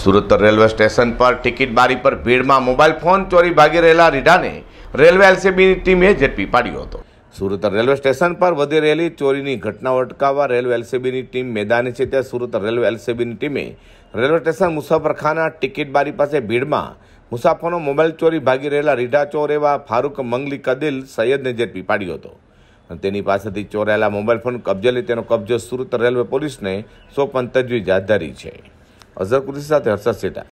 Surat railway station પર ticket બારી પર ભીડમાં મોબાઈલ ફોન ચોરી ભાગી રહેલા રીઢાને રેલવે એલસીબીની ટીમે ઝડપી પાડ્યો હતો સુરત રેલવે સ્ટેશન પર વધી રહેલી ચોરીની ઘટનાઓ અટકાવવા રેલવે એલસીબીની ટીમ મેદાને છે ત્યાં સુરત રેલવે એલસીબીની ટીમે રેલવે સ્ટેશન મુસાફરખાના ટિકિટ બારી પાસે ભીડમાં મુસાફરોનો મોબાઈલ ચોરી ભાગી રહેલા રીઢા ચોર એવા ફારૂક મંગલી કદિલ સૈયદને ઝડપી પાડ્યો હતો અને તેની પાસેથી ચોરાયેલા મોબાઈલ ફોન કબજે લઈ તેનો કબજો સુરત રેલવે પોલીસને સોંપવાની તજવીજ હાથ ધરી છે अजहर कुरेशी साथ हर्षद सेठा